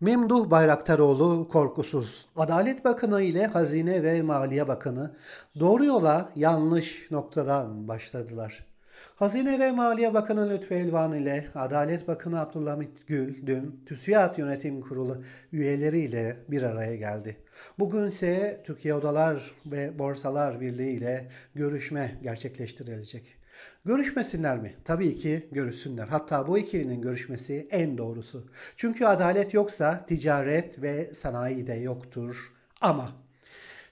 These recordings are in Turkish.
Memduh Bayraktaroğlu korkusuz. Adalet Bakanı ile Hazine ve Maliye Bakanı doğru yola yanlış noktadan başladılar. Hazine ve Maliye Bakanı Lütfü Elvan ile Adalet Bakanı Abdülhamit Gül dün TÜSİAD Yönetim Kurulu üyeleriyle bir araya geldi. Bugün ise Türkiye Odalar ve Borsalar Birliği ile görüşme gerçekleştirilecek. Görüşmesinler mi? Tabii ki görüşsünler. Hatta bu ikilinin görüşmesi en doğrusu. Çünkü adalet yoksa ticaret ve sanayi de yoktur. Ama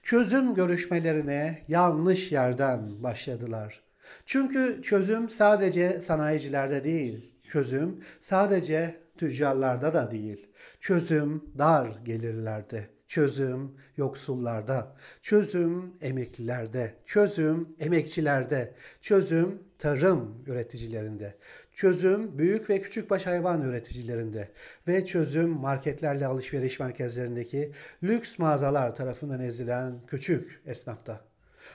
çözüm görüşmelerine yanlış yerden başladılar. Çünkü çözüm sadece sanayicilerde değil, çözüm sadece tüccarlarda da değil. Çözüm dar gelirlerde. Çözüm yoksullarda, çözüm emeklilerde, çözüm emekçilerde, çözüm tarım üreticilerinde, çözüm büyük ve küçük baş hayvan üreticilerinde ve çözüm marketlerle alışveriş merkezlerindeki lüks mağazalar tarafından ezilen küçük esnafta.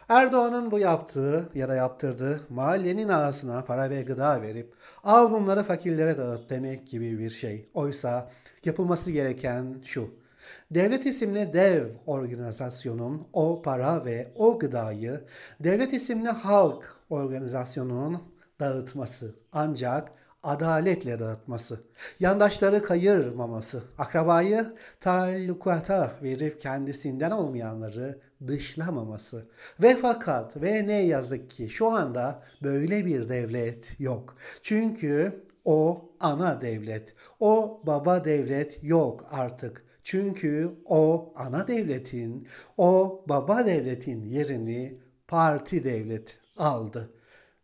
Erdoğan'ın bu yaptığı ya da yaptırdığı mahallenin ağasına para ve gıda verip al bunları fakirlere dağıt demek gibi bir şey. Oysa yapılması gereken şu. Devlet isimli dev organizasyonun o para ve o gıdayı devlet isimli halk organizasyonunun dağıtması ancak adaletle dağıtması, yandaşları kayırmaması, akrabayı tallukata verip kendisinden olmayanları dışlamaması. Ve fakat ve ne yazık ki şu anda böyle bir devlet yok. Çünkü o ana devlet, o baba devlet yok artık. Çünkü o ana devletin, o baba devletin yerini parti devlet aldı.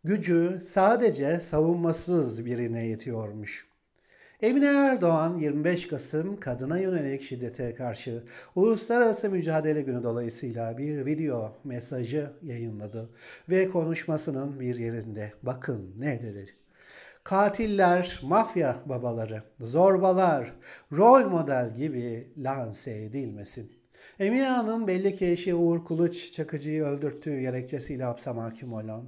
Gücü sadece savunmasız birine yetiyormuş. Emine Erdoğan 25 Kasım kadına yönelik şiddete karşı Uluslararası Mücadele Günü dolayısıyla bir video mesajı yayınladı ve konuşmasının bir yerinde bakın ne dedi katiller, mafya babaları, zorbalar, rol model gibi lanse edilmesin. Emine Hanım belli ki eşi Uğur Kılıç Çakıcı'yı öldürttüğü gerekçesiyle hapse mahkum olan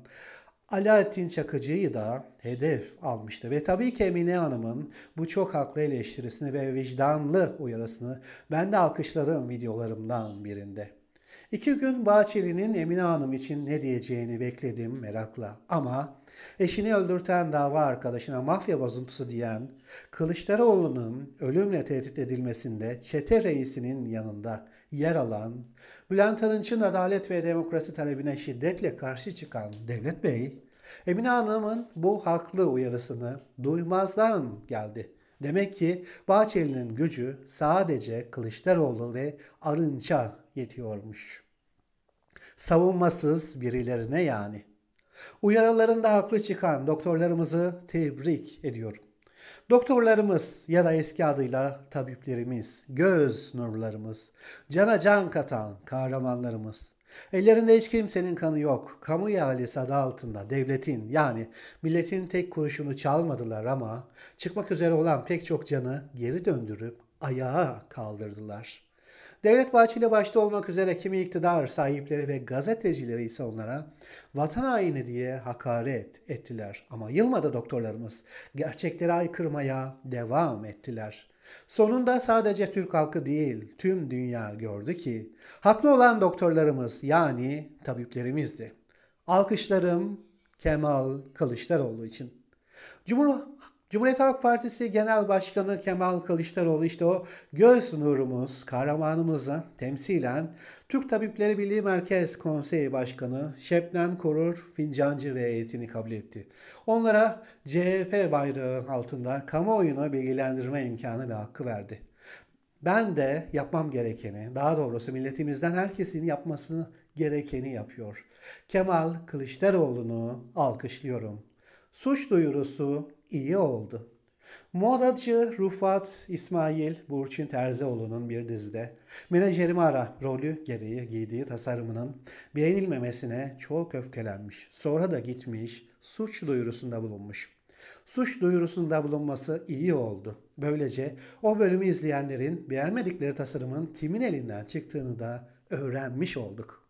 Alaaddin Çakıcı'yı da hedef almıştı. Ve tabii ki Emine Hanım'ın bu çok haklı eleştirisini ve vicdanlı uyarısını ben de alkışladım videolarımdan birinde. İki gün Bahçeli'nin Emine Hanım için ne diyeceğini bekledim merakla. Ama eşini öldürten dava arkadaşına mafya bozuntusu diyen Kılıçdaroğlu'nun ölümle tehdit edilmesinde çete reisinin yanında yer alan, Bülent Arınç'ın adalet ve demokrasi talebine şiddetle karşı çıkan Devlet Bey, Emine Hanım'ın bu haklı uyarısını duymazdan geldi. Demek ki Bahçeli'nin gücü sadece Kılıçdaroğlu ve Arınç'a yetiyormuş. Savunmasız birilerine yani. Uyarılarında haklı çıkan doktorlarımızı tebrik ediyorum. Doktorlarımız ya da eski adıyla tabiplerimiz, göz nurlarımız, cana can katan kahramanlarımız, ellerinde hiç kimsenin kanı yok, kamu ihalesi adı altında devletin yani milletin tek kuruşunu çalmadılar ama çıkmak üzere olan pek çok canı geri döndürüp ayağa kaldırdılar.'' Devlet Bahçeli başta olmak üzere kimi iktidar sahipleri ve gazetecileri ise onlara vatan haini diye hakaret ettiler. Ama yılmadı doktorlarımız. Gerçekleri aykırmaya devam ettiler. Sonunda sadece Türk halkı değil, tüm dünya gördü ki haklı olan doktorlarımız yani tabiplerimizdi. Alkışlarım Kemal Kılıçdaroğlu için. Cumhur Cumhuriyet Halk Partisi Genel Başkanı Kemal Kılıçdaroğlu işte o göz nurumuz, kahramanımızı temsilen Türk Tabipleri Birliği Merkez Konseyi Başkanı Şebnem Korur Fincancı ve heyetini kabul etti. Onlara CHP bayrağı altında kamuoyuna bilgilendirme imkanı ve hakkı verdi. Ben de yapmam gerekeni, daha doğrusu milletimizden herkesin yapmasını gerekeni yapıyor. Kemal Kılıçdaroğlu'nu alkışlıyorum. Suç duyurusu iyi oldu. Modacı Rufat İsmail Burçin Terzioğlu'nun bir dizide menajerim ara rolü gereği giydiği tasarımının beğenilmemesine çok öfkelenmiş. Sonra da gitmiş suç duyurusunda bulunmuş. Suç duyurusunda bulunması iyi oldu. Böylece o bölümü izleyenlerin beğenmedikleri tasarımın kimin elinden çıktığını da öğrenmiş olduk.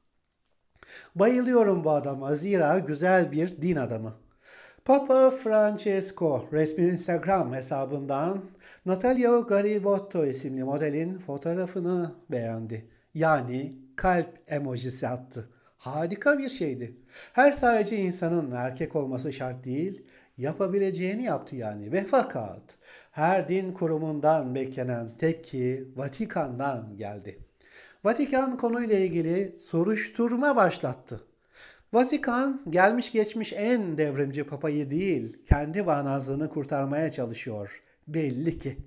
Bayılıyorum bu adama zira güzel bir din adamı. Papa Francesco resmi Instagram hesabından Natalia Garibotto isimli modelin fotoğrafını beğendi. Yani kalp emojisi attı. Harika bir şeydi. Her sadece insanın erkek olması şart değil, yapabileceğini yaptı yani. Ve fakat her din kurumundan beklenen tepki Vatikan'dan geldi. Vatikan konuyla ilgili soruşturma başlattı. Vatikan gelmiş geçmiş en devrimci papayı değil, kendi bağnazlığını kurtarmaya çalışıyor. Belli ki.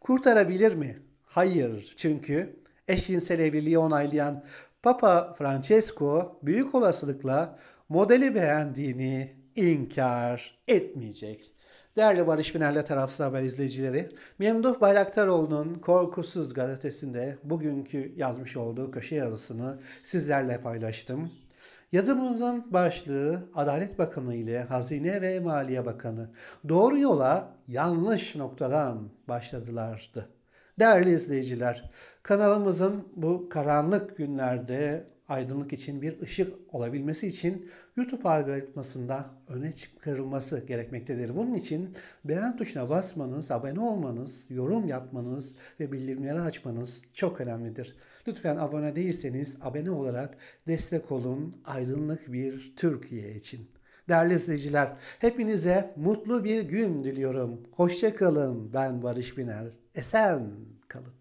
Kurtarabilir mi? Hayır. Çünkü eşcinsel evliliği onaylayan Papa Francesco büyük olasılıkla modeli beğendiğini inkar etmeyecek. Değerli Barış Biner'le Tarafsız Haber izleyicileri, Memduh Bayraktaroğlu'nun Korkusuz gazetesinde bugünkü yazmış olduğu köşe yazısını sizlerle paylaştım. Yazımızın başlığı Adalet Bakanı ile Hazine ve Maliye Bakanı doğru yola yanlış noktadan başladılardı. Değerli izleyiciler, kanalımızın bu karanlık günlerde aydınlık için bir ışık olabilmesi için YouTube algoritmasında öne çıkarılması gerekmektedir. Bunun için beğen tuşuna basmanız, abone olmanız, yorum yapmanız ve bildirimleri açmanız çok önemlidir. Lütfen abone değilseniz abone olarak destek olun aydınlık bir Türkiye için. Değerli izleyiciler, hepinize mutlu bir gün diliyorum. Hoşçakalın. Ben Barış Biner. Esen kalın.